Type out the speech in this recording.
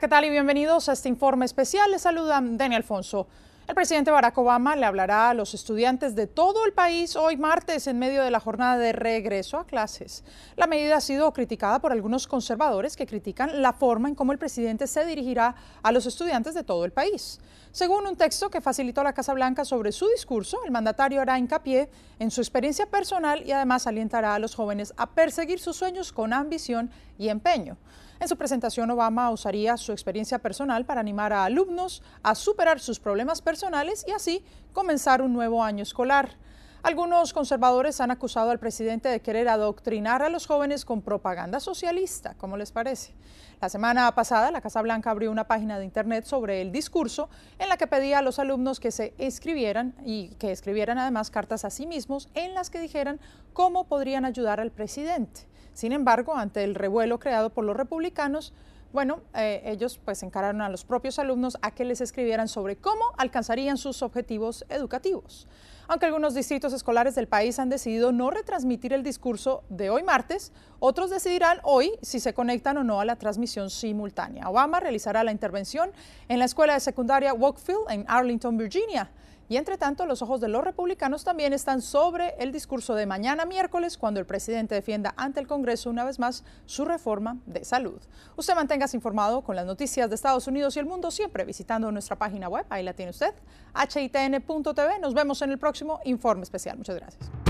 ¿qué tal y bienvenidos a este informe especial? Les saluda Dani Alfonso. El presidente Barack Obama le hablará a los estudiantes de todo el país hoy martes en medio de la jornada de regreso a clases. La medida ha sido criticada por algunos conservadores que critican la forma en cómo el presidente se dirigirá a los estudiantes de todo el país. Según un texto que facilitó la Casa Blanca sobre su discurso, el mandatario hará hincapié en su experiencia personal y además alientará a los jóvenes a perseguir sus sueños con ambición y empeño. En su presentación, Obama usaría su experiencia personal para animar a alumnos a superar sus problemas personales y así comenzar un nuevo año escolar. Algunos conservadores han acusado al presidente de querer adoctrinar a los jóvenes con propaganda socialista, ¿cómo les parece? La semana pasada, la Casa Blanca abrió una página de internet sobre el discurso en la que pedía a los alumnos que se escribieran y que escribieran además cartas a sí mismos en las que dijeran cómo podrían ayudar al presidente. Sin embargo, ante el revuelo creado por los republicanos, bueno, eh, ellos pues encararon a los propios alumnos a que les escribieran sobre cómo alcanzarían sus objetivos educativos. Aunque algunos distritos escolares del país han decidido no retransmitir el discurso de hoy martes, otros decidirán hoy si se conectan o no a la transmisión simultánea. Obama realizará la intervención en la escuela de secundaria Wakefield en Arlington, Virginia. Y entre tanto, los ojos de los republicanos también están sobre el discurso de mañana miércoles, cuando el presidente defienda ante el Congreso una vez más su reforma de salud. Usted manténgase informado con las noticias de Estados Unidos y el mundo siempre visitando nuestra página web. Ahí la tiene usted, hitn.tv. Nos vemos en el próximo informe especial. Muchas gracias.